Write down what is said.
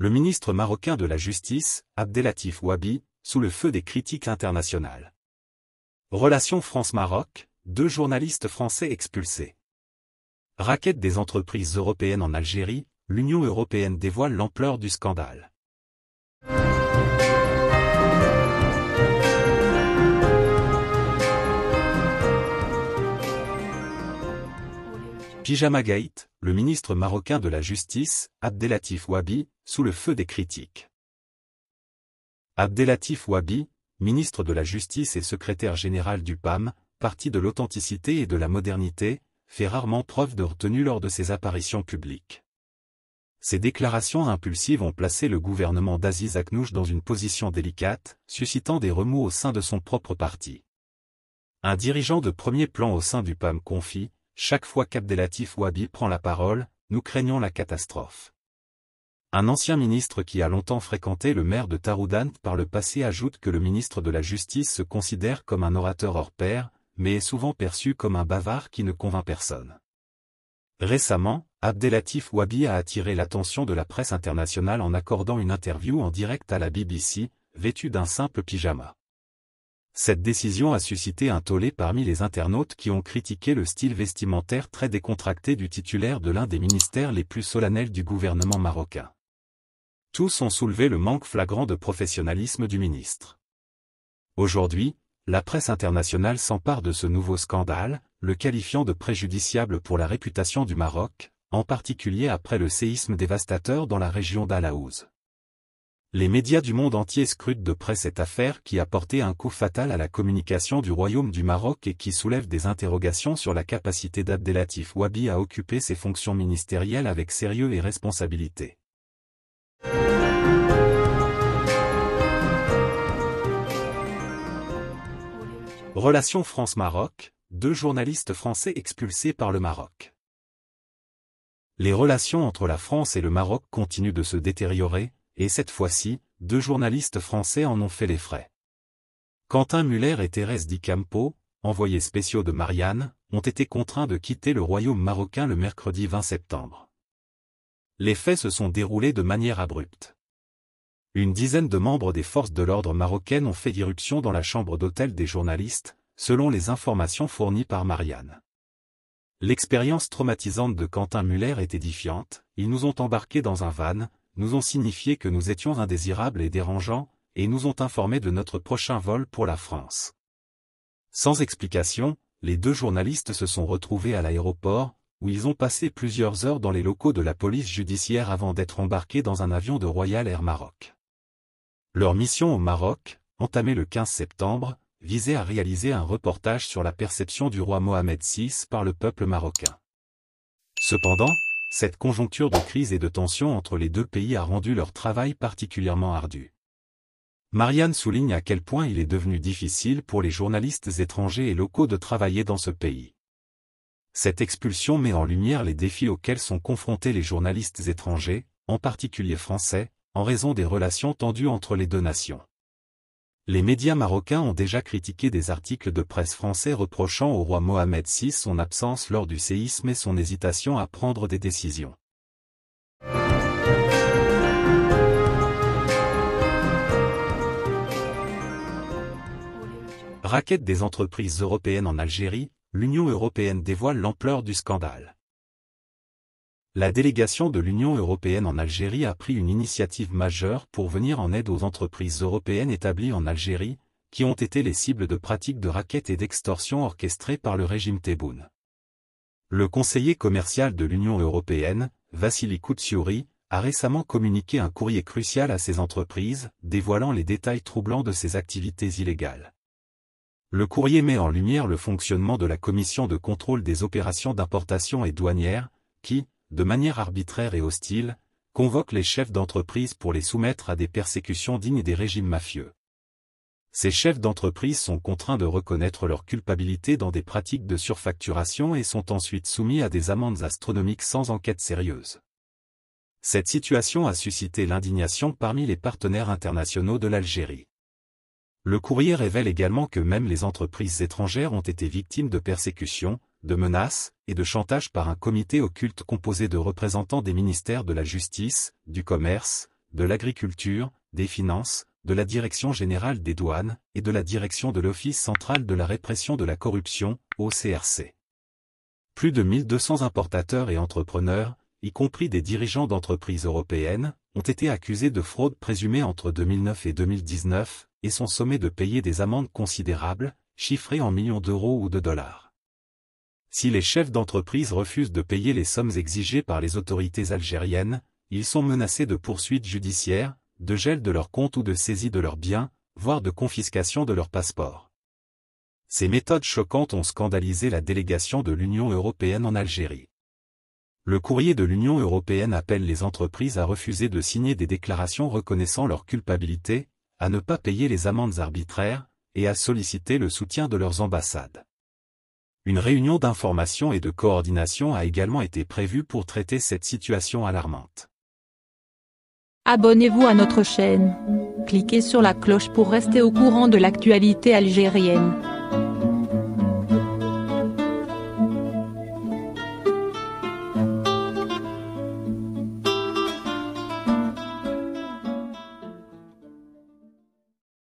le ministre marocain de la Justice, Abdelatif Ouabi, sous le feu des critiques internationales. Relations France-Maroc, deux journalistes français expulsés. Raquette des entreprises européennes en Algérie, l'Union européenne dévoile l'ampleur du scandale. Pyjama Gate, le ministre marocain de la Justice, Abdelatif Wabi, sous le feu des critiques. Abdelatif Wabi, ministre de la Justice et secrétaire général du PAM, parti de l'authenticité et de la modernité, fait rarement preuve de retenue lors de ses apparitions publiques. Ses déclarations impulsives ont placé le gouvernement d'Aziz Aknouch dans une position délicate, suscitant des remous au sein de son propre parti. Un dirigeant de premier plan au sein du PAM confie, chaque fois qu'Abdelatif Wabi prend la parole, nous craignons la catastrophe. Un ancien ministre qui a longtemps fréquenté le maire de Taroudant par le passé ajoute que le ministre de la Justice se considère comme un orateur hors pair, mais est souvent perçu comme un bavard qui ne convainc personne. Récemment, Abdelatif Wabi a attiré l'attention de la presse internationale en accordant une interview en direct à la BBC, vêtu d'un simple pyjama. Cette décision a suscité un tollé parmi les internautes qui ont critiqué le style vestimentaire très décontracté du titulaire de l'un des ministères les plus solennels du gouvernement marocain. Tous ont soulevé le manque flagrant de professionnalisme du ministre. Aujourd'hui, la presse internationale s'empare de ce nouveau scandale, le qualifiant de préjudiciable pour la réputation du Maroc, en particulier après le séisme dévastateur dans la région d'Alaouz. Les médias du monde entier scrutent de près cette affaire qui a porté un coup fatal à la communication du Royaume du Maroc et qui soulève des interrogations sur la capacité d'Abdelatif Wabi à occuper ses fonctions ministérielles avec sérieux et responsabilité. Relations France-Maroc, deux journalistes français expulsés par le Maroc. Les relations entre la France et le Maroc continuent de se détériorer, et cette fois-ci, deux journalistes français en ont fait les frais. Quentin Muller et Thérèse Di Campo, envoyés spéciaux de Marianne, ont été contraints de quitter le royaume marocain le mercredi 20 septembre. Les faits se sont déroulés de manière abrupte. Une dizaine de membres des forces de l'ordre marocaines ont fait irruption dans la chambre d'hôtel des journalistes, selon les informations fournies par Marianne. L'expérience traumatisante de Quentin Muller est édifiante, ils nous ont embarqués dans un van, nous ont signifié que nous étions indésirables et dérangeants, et nous ont informés de notre prochain vol pour la France. Sans explication, les deux journalistes se sont retrouvés à l'aéroport, où ils ont passé plusieurs heures dans les locaux de la police judiciaire avant d'être embarqués dans un avion de Royal Air Maroc. Leur mission au Maroc, entamée le 15 septembre, visait à réaliser un reportage sur la perception du roi Mohamed VI par le peuple marocain. Cependant, cette conjoncture de crise et de tension entre les deux pays a rendu leur travail particulièrement ardu. Marianne souligne à quel point il est devenu difficile pour les journalistes étrangers et locaux de travailler dans ce pays. Cette expulsion met en lumière les défis auxquels sont confrontés les journalistes étrangers, en particulier français, en raison des relations tendues entre les deux nations les médias marocains ont déjà critiqué des articles de presse français reprochant au roi Mohamed VI son absence lors du séisme et son hésitation à prendre des décisions. Raquette des entreprises européennes en Algérie, l'Union européenne dévoile l'ampleur du scandale la délégation de l'Union européenne en Algérie a pris une initiative majeure pour venir en aide aux entreprises européennes établies en Algérie, qui ont été les cibles de pratiques de raquettes et d'extorsion orchestrées par le régime Tebboune. Le conseiller commercial de l'Union européenne, Vassili Koutsiouri, a récemment communiqué un courrier crucial à ces entreprises, dévoilant les détails troublants de ces activités illégales. Le courrier met en lumière le fonctionnement de la Commission de contrôle des opérations d'importation et douanière, qui, de manière arbitraire et hostile, convoque les chefs d'entreprise pour les soumettre à des persécutions dignes des régimes mafieux. Ces chefs d'entreprise sont contraints de reconnaître leur culpabilité dans des pratiques de surfacturation et sont ensuite soumis à des amendes astronomiques sans enquête sérieuse. Cette situation a suscité l'indignation parmi les partenaires internationaux de l'Algérie. Le courrier révèle également que même les entreprises étrangères ont été victimes de persécutions, de menaces et de chantage par un comité occulte composé de représentants des ministères de la Justice, du Commerce, de l'Agriculture, des Finances, de la Direction générale des douanes et de la direction de l'Office central de la répression de la corruption, OCRC. Plus de 1200 importateurs et entrepreneurs, y compris des dirigeants d'entreprises européennes, ont été accusés de fraude présumée entre 2009 et 2019 et sont sommés de payer des amendes considérables, chiffrées en millions d'euros ou de dollars. Si les chefs d'entreprise refusent de payer les sommes exigées par les autorités algériennes, ils sont menacés de poursuites judiciaires, de gel de leurs comptes ou de saisie de leurs biens, voire de confiscation de leurs passeports. Ces méthodes choquantes ont scandalisé la délégation de l'Union européenne en Algérie. Le courrier de l'Union européenne appelle les entreprises à refuser de signer des déclarations reconnaissant leur culpabilité, à ne pas payer les amendes arbitraires, et à solliciter le soutien de leurs ambassades. Une réunion d'information et de coordination a également été prévue pour traiter cette situation alarmante. Abonnez-vous à notre chaîne. Cliquez sur la cloche pour rester au courant de l'actualité algérienne.